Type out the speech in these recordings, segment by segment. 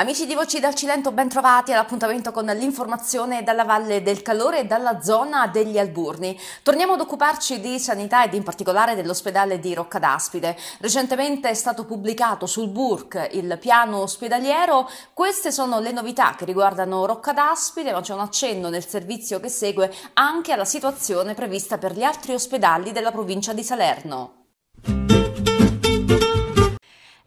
Amici di Voci dal Cilento, ben trovati all'appuntamento con l'informazione dalla Valle del Calore e dalla zona degli Alburni. Torniamo ad occuparci di sanità ed in particolare dell'ospedale di Rocca d'Aspide. Recentemente è stato pubblicato sul BURC il piano ospedaliero. Queste sono le novità che riguardano Rocca d'Aspide, ma c'è un accenno nel servizio che segue anche alla situazione prevista per gli altri ospedali della provincia di Salerno.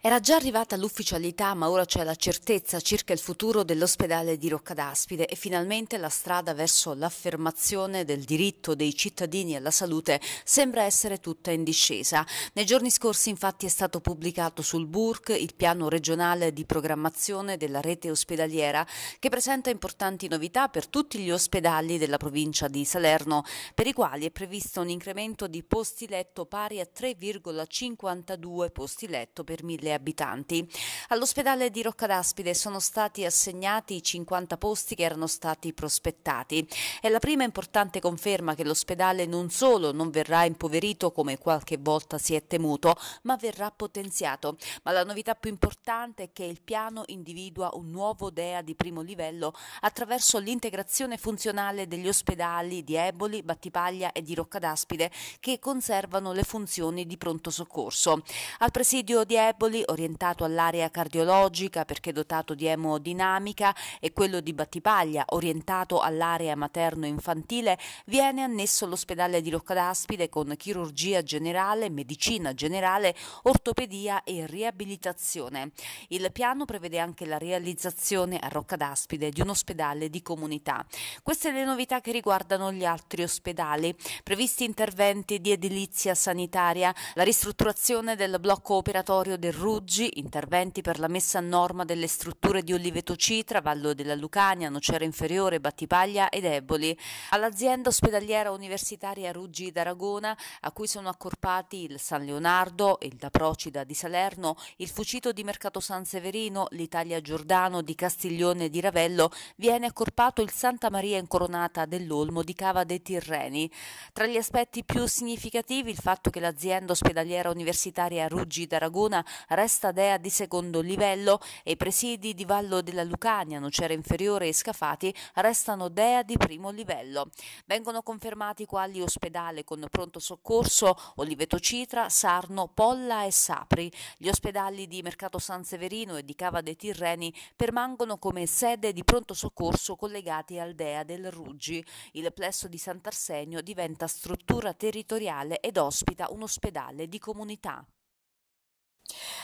Era già arrivata l'ufficialità, ma ora c'è la certezza circa il futuro dell'ospedale di Roccadaspide e finalmente la strada verso l'affermazione del diritto dei cittadini alla salute sembra essere tutta in discesa. Nei giorni scorsi infatti è stato pubblicato sul BURC il piano regionale di programmazione della rete ospedaliera che presenta importanti novità per tutti gli ospedali della provincia di Salerno, per i quali è previsto un incremento di posti letto pari a 3,52 posti letto per mille abitanti. All'ospedale di Roccadaspide sono stati assegnati i 50 posti che erano stati prospettati. È la prima importante conferma che l'ospedale non solo non verrà impoverito come qualche volta si è temuto, ma verrà potenziato. Ma la novità più importante è che il piano individua un nuovo DEA di primo livello attraverso l'integrazione funzionale degli ospedali di Eboli, Battipaglia e di Roccadaspide che conservano le funzioni di pronto soccorso. Al presidio di Eboli orientato all'area cardiologica perché dotato di emodinamica e quello di Battipaglia orientato all'area materno-infantile, viene annesso l'ospedale di Roccadaspide con chirurgia generale, medicina generale, ortopedia e riabilitazione. Il piano prevede anche la realizzazione a Roccadaspide di un ospedale di comunità. Queste le novità che riguardano gli altri ospedali. Previsti interventi di edilizia sanitaria, la ristrutturazione del blocco operatorio del RU Ruggi, interventi per la messa a norma delle strutture di Oliveto Citra, Vallo della Lucania, Nocera Inferiore, Battipaglia ed Eboli. All'azienda ospedaliera universitaria Ruggi d'Aragona, a cui sono accorpati il San Leonardo, il Da Procida di Salerno, il Fucito di Mercato San Severino, l'Italia Giordano di Castiglione di Ravello, viene accorpato il Santa Maria Incoronata dell'Olmo di Cava dei Tirreni. Tra gli aspetti più significativi il fatto che l'azienda ospedaliera universitaria Ruggi d'Aragona resta Foresta Dea di secondo livello e i presidi di Vallo della Lucania, Nocera Inferiore e Scafati restano Dea di primo livello. Vengono confermati quali ospedale con pronto soccorso Oliveto Citra, Sarno, Polla e Sapri. Gli ospedali di Mercato San Severino e di Cava dei Tirreni permangono come sede di pronto soccorso collegati al Dea del Ruggi. Il plesso di Sant'Arsenio diventa struttura territoriale ed ospita un ospedale di comunità.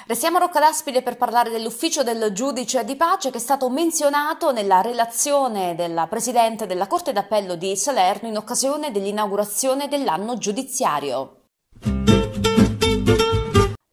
Restiamo a Roccadaspide per parlare dell'ufficio del giudice di pace che è stato menzionato nella relazione della Presidente della Corte d'Appello di Salerno in occasione dell'inaugurazione dell'anno giudiziario.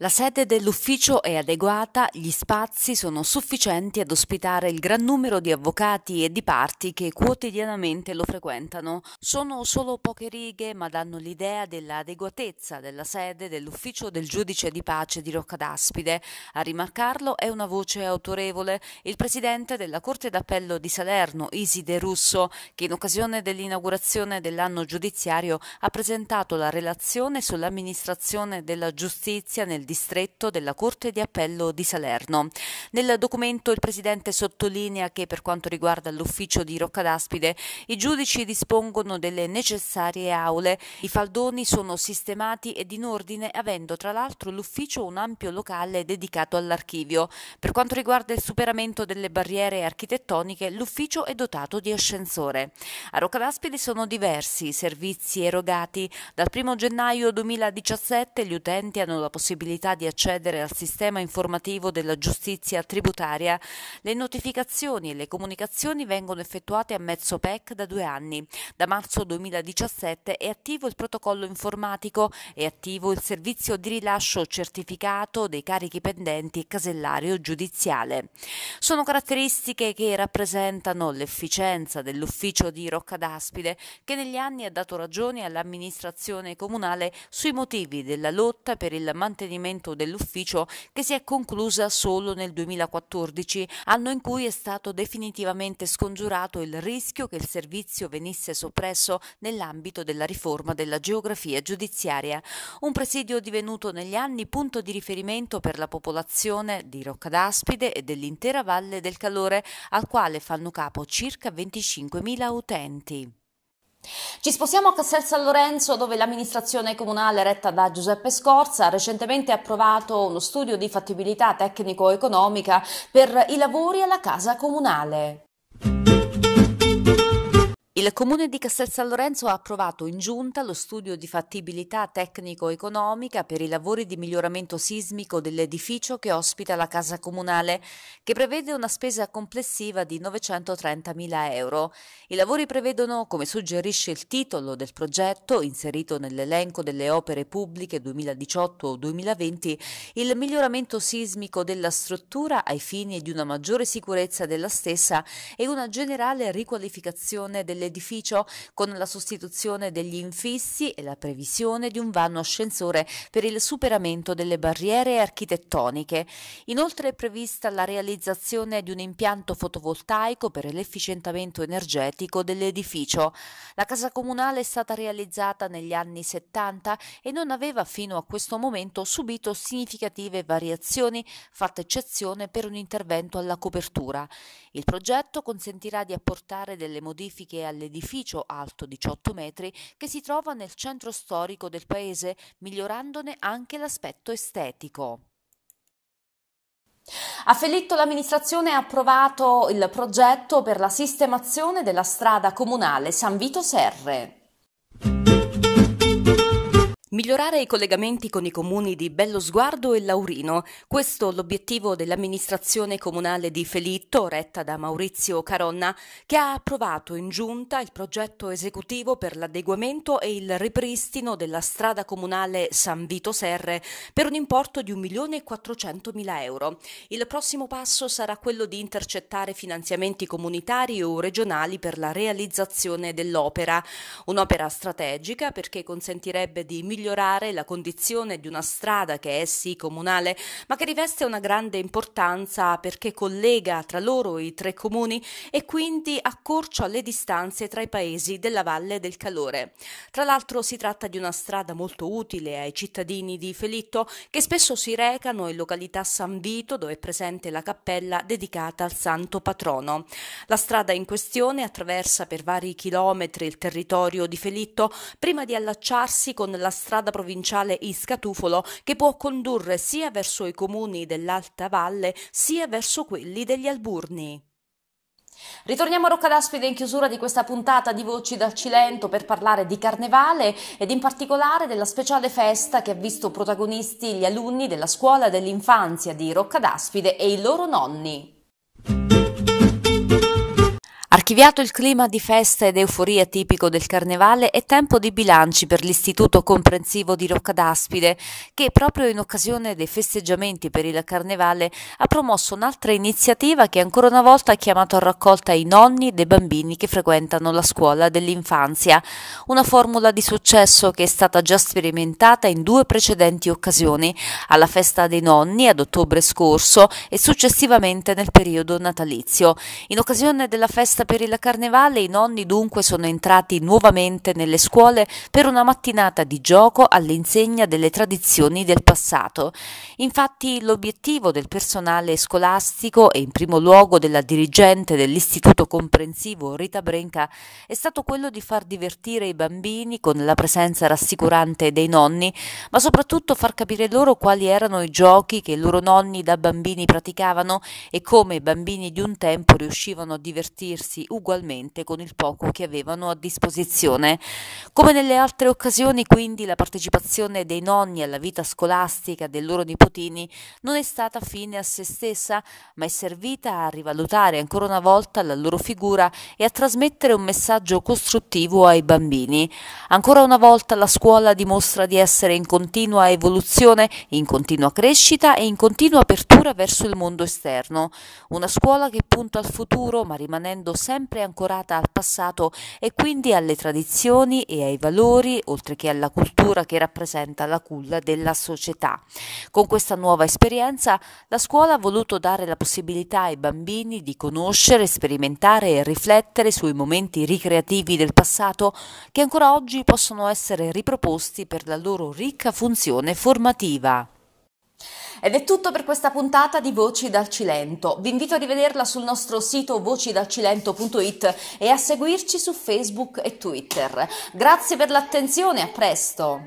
La sede dell'ufficio è adeguata, gli spazi sono sufficienti ad ospitare il gran numero di avvocati e di parti che quotidianamente lo frequentano. Sono solo poche righe, ma danno l'idea dell'adeguatezza della sede dell'ufficio del giudice di pace di Roccadaspide. A rimarcarlo è una voce autorevole, il presidente della Corte d'Appello di Salerno, Iside Russo, che in occasione dell'inaugurazione dell'anno giudiziario ha presentato la relazione sull'amministrazione della giustizia nel distrito distretto della Corte di Appello di Salerno. Nel documento il Presidente sottolinea che per quanto riguarda l'ufficio di Roccadaspide i giudici dispongono delle necessarie aule, i faldoni sono sistemati ed in ordine avendo tra l'altro l'ufficio un ampio locale dedicato all'archivio. Per quanto riguarda il superamento delle barriere architettoniche l'ufficio è dotato di ascensore. A Roccadaspide sono diversi i servizi erogati. Dal 1 gennaio 2017 gli utenti hanno la possibilità possibilità di accedere al sistema informativo della giustizia tributaria, le notificazioni e le comunicazioni vengono effettuate a mezzo PEC da due anni. Da marzo 2017 è attivo il protocollo informatico, è attivo il servizio di rilascio certificato dei carichi pendenti e casellario giudiziale. Sono caratteristiche che rappresentano l'efficienza dell'ufficio di Roccadaspide che negli anni ha dato ragioni all'amministrazione comunale sui motivi della lotta per il mantenimento funzionamento dell'ufficio che si è conclusa solo nel 2014, anno in cui è stato definitivamente scongiurato il rischio che il servizio venisse soppresso nell'ambito della riforma della geografia giudiziaria, un presidio divenuto negli anni punto di riferimento per la popolazione di Rocca d'Aspide e dell'intera Valle del Calore, al quale fanno capo circa 25.000 utenti. Ci spostiamo a Castel San Lorenzo dove l'amministrazione comunale retta da Giuseppe Scorza ha recentemente approvato uno studio di fattibilità tecnico-economica per i lavori alla casa comunale. Il Comune di Castel San Lorenzo ha approvato in giunta lo studio di fattibilità tecnico-economica per i lavori di miglioramento sismico dell'edificio che ospita la casa comunale, che prevede una spesa complessiva di 930.000 euro. I lavori prevedono, come suggerisce il titolo del progetto, inserito nell'elenco delle opere pubbliche 2018-2020, il miglioramento sismico della struttura ai fini di una maggiore sicurezza della stessa e una generale riqualificazione delle dell'edificio con la sostituzione degli infissi e la previsione di un vano ascensore per il superamento delle barriere architettoniche. Inoltre è prevista la realizzazione di un impianto fotovoltaico per l'efficientamento energetico dell'edificio. La casa comunale è stata realizzata negli anni 70 e non aveva fino a questo momento subito significative variazioni, fatta eccezione per un intervento alla copertura. Il progetto consentirà di apportare delle modifiche alle all'edificio alto 18 metri che si trova nel centro storico del paese, migliorandone anche l'aspetto estetico. A Felitto l'amministrazione ha approvato il progetto per la sistemazione della strada comunale San Vito Serre. Migliorare i collegamenti con i comuni di Bello Sguardo e Laurino, questo l'obiettivo dell'amministrazione comunale di Felitto, retta da Maurizio Caronna, che ha approvato in giunta il progetto esecutivo per l'adeguamento e il ripristino della strada comunale San Vito Serre per un importo di 1.400.000 euro. Il prossimo passo sarà quello di intercettare finanziamenti comunitari o regionali per la realizzazione dell'opera, un'opera strategica perché consentirebbe di migliorare migliorare la condizione di una strada che è sì comunale, ma che riveste una grande importanza perché collega tra loro i tre comuni e quindi accorcia le distanze tra i paesi della Valle del Calore. Tra l'altro si tratta di una strada molto utile ai cittadini di Felitto che spesso si recano in località San Vito dove è presente la cappella dedicata al santo patrono. La strada in questione attraversa per vari chilometri il territorio di Felitto prima di allacciarsi con la strada strada provinciale Iscatufolo che può condurre sia verso i comuni dell'Alta Valle sia verso quelli degli Alburni. Ritorniamo a Rocca d'Aspide in chiusura di questa puntata di Voci dal Cilento per parlare di Carnevale ed in particolare della speciale festa che ha visto protagonisti gli alunni della scuola dell'infanzia di Rocca d'Aspide e i loro nonni. Archiviato il clima di festa ed euforia tipico del carnevale, è tempo di bilanci per l'Istituto Comprensivo di Rocca d'Aspide, che proprio in occasione dei festeggiamenti per il carnevale ha promosso un'altra iniziativa che ancora una volta ha chiamato a raccolta i nonni dei bambini che frequentano la scuola dell'infanzia, una formula di successo che è stata già sperimentata in due precedenti occasioni, alla festa dei nonni ad ottobre scorso e successivamente nel periodo natalizio. In occasione della festa festa per il carnevale i nonni dunque sono entrati nuovamente nelle scuole per una mattinata di gioco all'insegna delle tradizioni del passato. Infatti l'obiettivo del personale scolastico e in primo luogo della dirigente dell'istituto comprensivo Rita Brenca è stato quello di far divertire i bambini con la presenza rassicurante dei nonni, ma soprattutto far capire loro quali erano i giochi che i loro nonni da bambini praticavano e come i bambini di un tempo riuscivano a divertirsi gestirsi ugualmente con il poco che avevano a disposizione. Come nelle altre occasioni, quindi, la partecipazione dei nonni alla vita scolastica dei loro nipotini non è stata fine a se stessa, ma è servita a rivalutare ancora una volta la loro figura e a trasmettere un messaggio costruttivo ai bambini. Ancora una volta la scuola dimostra di essere in continua evoluzione, in continua crescita e in continua apertura verso il mondo esterno. Una scuola che punta al futuro, ma rimanendo sempre ancorata al passato e quindi alle tradizioni e ai valori, oltre che alla cultura che rappresenta la culla della società. Con questa nuova esperienza la scuola ha voluto dare la possibilità ai bambini di conoscere, sperimentare e riflettere sui momenti ricreativi del passato che ancora oggi possono essere riproposti per la loro ricca funzione formativa. Ed è tutto per questa puntata di Voci dal Cilento. Vi invito a rivederla sul nostro sito vocidalcilento.it e a seguirci su Facebook e Twitter. Grazie per l'attenzione, a presto!